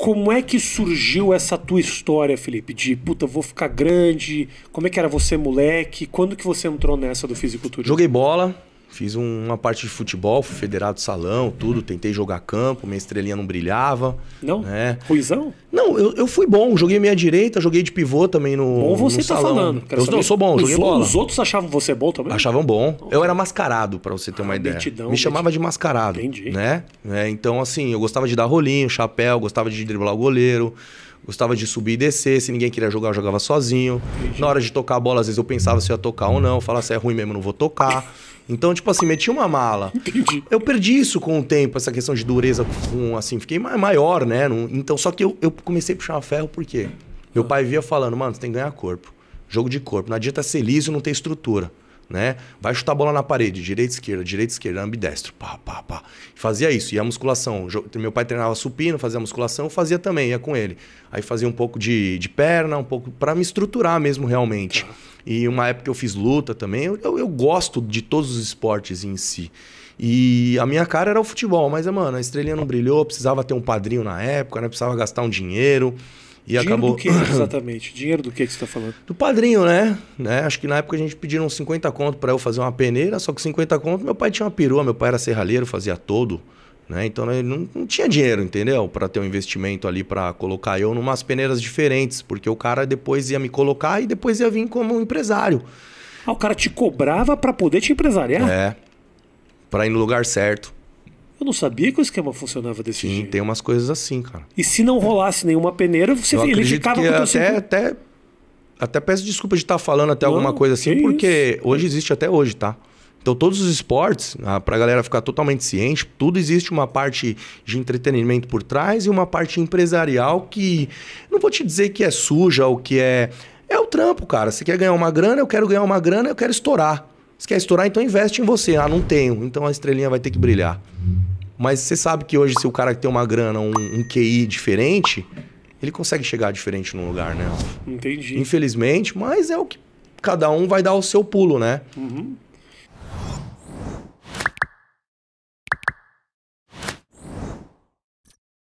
Como é que surgiu essa tua história, Felipe? De puta, vou ficar grande. Como é que era você moleque? Quando que você entrou nessa do fisiculturismo? Joguei bola, Fiz uma parte de futebol, fui federado salão, tudo. Tentei jogar campo, minha estrelinha não brilhava. Não? Né? Ruizão? Não, eu, eu fui bom. Joguei meia direita, joguei de pivô também no Bom você no tá salão. falando. eu saber. não sou bom, os, joguei bola. Os outros achavam você bom também? Achavam bom. Eu era mascarado, para você ter uma ah, ideia. Metidão, Me chamava metidão. de mascarado. Entendi. Né? É, então, assim, eu gostava de dar rolinho, chapéu, gostava de driblar o goleiro gostava de subir e descer. Se ninguém queria jogar, eu jogava sozinho. Na hora de tocar a bola, às vezes eu pensava se ia tocar ou não. Falava: se é ruim mesmo, não vou tocar. Então, tipo assim, meti uma mala. Entendi. Eu perdi isso com o tempo, essa questão de dureza, com, assim, fiquei maior, né? Então, só que eu, eu comecei a puxar ferro por quê? Meu ah. pai via falando, mano, você tem que ganhar corpo. Jogo de corpo. Não adianta ser liso e não ter estrutura né? Vai chutar a bola na parede, direita, esquerda, direita, esquerda, ambidestro, pá, pá, pá. Fazia isso. E a musculação, meu pai treinava supino, fazia musculação, eu fazia também, ia com ele. Aí fazia um pouco de, de perna, um pouco para me estruturar mesmo realmente. E uma época eu fiz luta também. Eu, eu, eu, gosto de todos os esportes em si. E a minha cara era o futebol, mas, mano, a estrelinha não brilhou, precisava ter um padrinho na época, né? Precisava gastar um dinheiro. E dinheiro acabou... do que exatamente? Dinheiro do que, que você está falando? Do padrinho, né? né? Acho que na época a gente pediram 50 conto para eu fazer uma peneira, só que 50 conto meu pai tinha uma perua, meu pai era serralheiro, fazia todo. Né? Então né, ele não, não tinha dinheiro, entendeu? Para ter um investimento ali para colocar eu numas peneiras diferentes, porque o cara depois ia me colocar e depois ia vir como empresário. Ah, o cara te cobrava para poder te empresariar? É. Para ir no lugar certo. Eu não sabia que o esquema funcionava desse Sim, jeito. Sim, tem umas coisas assim, cara. E se não rolasse nenhuma peneira, você eu ele ficava que com até, até até peço desculpa de estar tá falando até não, alguma coisa assim, porque isso? hoje existe até hoje, tá? Então todos os esportes, ah, para a galera ficar totalmente ciente, tudo existe uma parte de entretenimento por trás e uma parte empresarial que não vou te dizer que é suja ou que é é o trampo, cara. Você quer ganhar uma grana, eu quero ganhar uma grana, eu quero estourar. Se quer estourar, então investe em você. Ah, não tenho. Então a estrelinha vai ter que brilhar. Mas você sabe que hoje, se o cara tem uma grana, um, um QI diferente, ele consegue chegar diferente num lugar, né? Entendi. Infelizmente, mas é o que cada um vai dar o seu pulo, né? Uhum.